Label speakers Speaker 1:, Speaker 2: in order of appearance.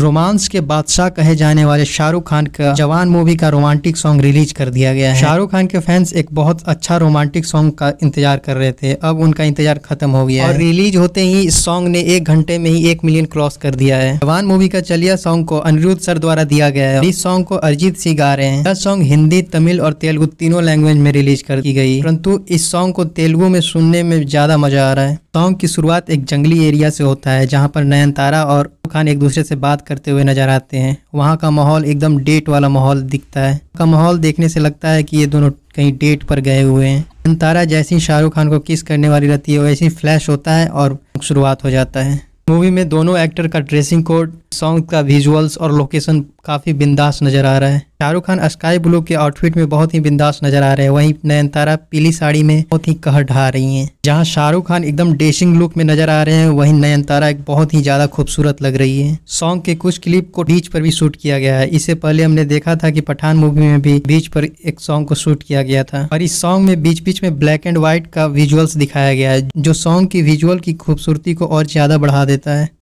Speaker 1: romance के बादशाह कहे जाने वाले शाहरुख खान का जवान मूवी का रोमांटिक सॉन्ग रिलीज कर दिया गया है शाहरुख खान के फैंस एक बहुत अच्छा रोमांटिक सॉन्ग का इंतजार कर रहे थे अब उनका इंतजार खत्म हो गया और रिलीज होते ही इस सॉन्ग ने एक घंटे में ही एक मिलियन क्रॉस कर दिया है जवान मूवी का चलिया सॉन्ग को अनिरुद्ध सर द्वारा दिया गया है इस सॉन्ग को अरिजीत सिंह गा रहे हैं यह सॉन्ग हिंदी तमिल और तेलुगु तीनों लैंग्वेज में रिलीज कर दी गई परंतु इस सॉन्ग को तेलुगु में सुनने में ज्यादा मजा आ रहा है सॉन्ग की शुरुआत एक जंगली एरिया से होता है जहाँ पर नयन और खान एक दूसरे से बात करते हुए नजर आते हैं वहाँ का माहौल एकदम डेट वाला माहौल दिखता है का माहौल देखने से लगता है कि ये दोनों कहीं डेट पर गए हुए हैं अंतारा जैसे ही शाहरुख खान को किस करने वाली रहती है वैसे ही फ्लैश होता है और शुरुआत हो जाता है मूवी में दोनों एक्टर का ड्रेसिंग कोड सॉन्ग का विजुअल्स और लोकेशन काफ़ी बिंदास नज़र आ रहा है शाहरुख खान स्काई ब्लू के आउटफिट में बहुत ही बिंदास नजर आ रहे हैं वहीं नयनतारा पीली साड़ी में बहुत ही कहर ढा रही हैं जहां शाहरुख खान एकदम डेसिंग लुक में नजर आ रहे हैं वहीं नयनतारा एक बहुत ही ज्यादा खूबसूरत लग रही है सॉन्ग के कुछ क्लिप को बीच पर भी शूट किया गया है इससे पहले हमने देखा था की पठान मूवी में भी बीच पर एक सॉन्ग को शूट किया गया था और इस सॉन्ग में बीच बीच में ब्लैक एंड व्हाइट का विजुअल्स दिखाया गया है जो सॉन्ग की विजुअल की खूबसूरती को और ज्यादा बढ़ा देता है